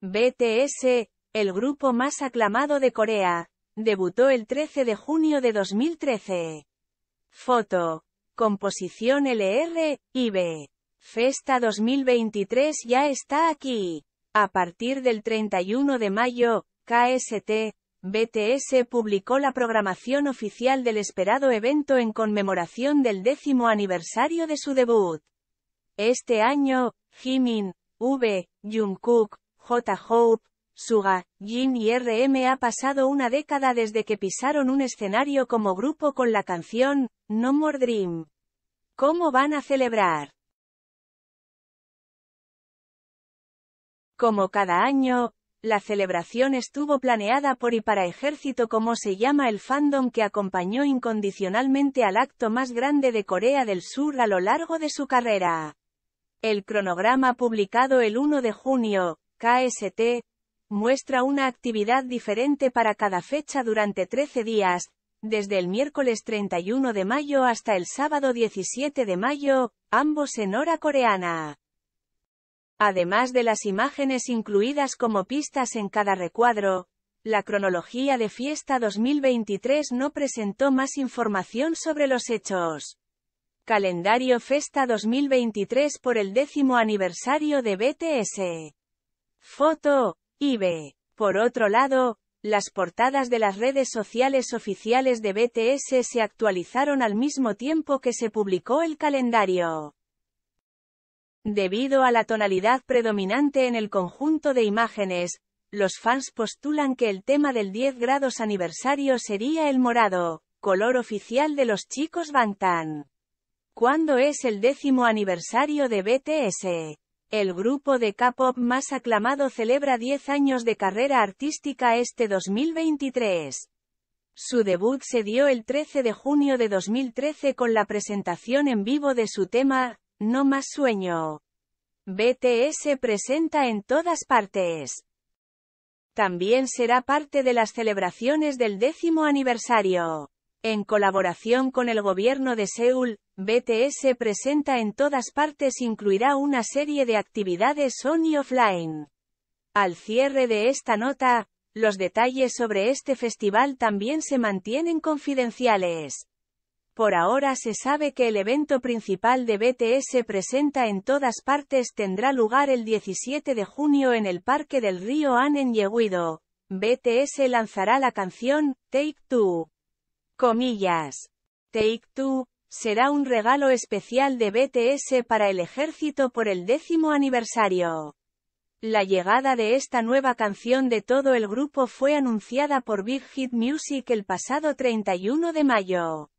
BTS, el grupo más aclamado de Corea, debutó el 13 de junio de 2013. Foto. Composición LR, IB. Festa 2023 ya está aquí. A partir del 31 de mayo, KST, BTS publicó la programación oficial del esperado evento en conmemoración del décimo aniversario de su debut. Este año, Jimin, V, Jungkook, J. Hope, Suga, Jin y RM ha pasado una década desde que pisaron un escenario como grupo con la canción, No More Dream. ¿Cómo van a celebrar? Como cada año, la celebración estuvo planeada por y para Ejército como se llama el fandom que acompañó incondicionalmente al acto más grande de Corea del Sur a lo largo de su carrera. El cronograma publicado el 1 de junio, KST, muestra una actividad diferente para cada fecha durante 13 días, desde el miércoles 31 de mayo hasta el sábado 17 de mayo, ambos en hora coreana. Además de las imágenes incluidas como pistas en cada recuadro, la cronología de fiesta 2023 no presentó más información sobre los hechos. Calendario Fiesta 2023 por el décimo aniversario de BTS. Foto, IB. Por otro lado, las portadas de las redes sociales oficiales de BTS se actualizaron al mismo tiempo que se publicó el calendario. Debido a la tonalidad predominante en el conjunto de imágenes, los fans postulan que el tema del 10 grados aniversario sería el morado, color oficial de los chicos Bangtan. ¿Cuándo es el décimo aniversario de BTS? El grupo de K-pop más aclamado celebra 10 años de carrera artística este 2023. Su debut se dio el 13 de junio de 2013 con la presentación en vivo de su tema, No más sueño. BTS presenta en todas partes. También será parte de las celebraciones del décimo aniversario. En colaboración con el gobierno de Seúl, BTS presenta en todas partes incluirá una serie de actividades on y offline. Al cierre de esta nota, los detalles sobre este festival también se mantienen confidenciales. Por ahora se sabe que el evento principal de BTS presenta en todas partes tendrá lugar el 17 de junio en el Parque del Río An en Yeguido. BTS lanzará la canción, Take Two. Comillas. Take Two, será un regalo especial de BTS para el ejército por el décimo aniversario. La llegada de esta nueva canción de todo el grupo fue anunciada por Big Hit Music el pasado 31 de mayo.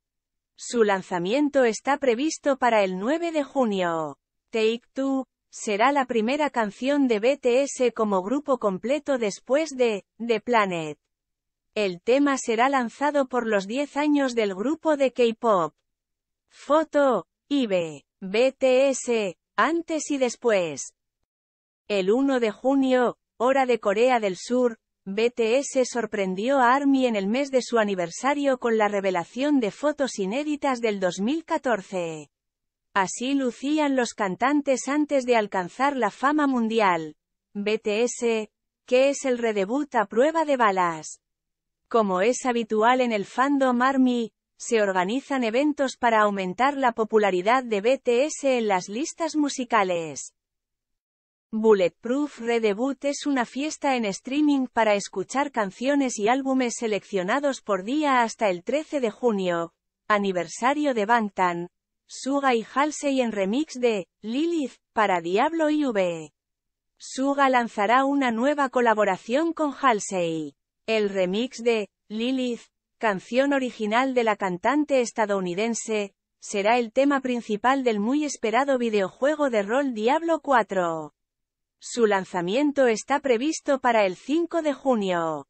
Su lanzamiento está previsto para el 9 de junio. Take Two, será la primera canción de BTS como grupo completo después de The Planet. El tema será lanzado por los 10 años del grupo de K-pop. Foto, IVE, BTS, antes y después. El 1 de junio, hora de Corea del Sur, BTS sorprendió a ARMY en el mes de su aniversario con la revelación de fotos inéditas del 2014. Así lucían los cantantes antes de alcanzar la fama mundial. BTS, que es el redebut a prueba de balas. Como es habitual en el fandom ARMY, se organizan eventos para aumentar la popularidad de BTS en las listas musicales. Bulletproof Redebut es una fiesta en streaming para escuchar canciones y álbumes seleccionados por día hasta el 13 de junio, aniversario de Bantan, Suga y Halsey en remix de Lilith para Diablo V. Suga lanzará una nueva colaboración con Halsey. El remix de Lilith, canción original de la cantante estadounidense, será el tema principal del muy esperado videojuego de rol Diablo 4. Su lanzamiento está previsto para el 5 de junio.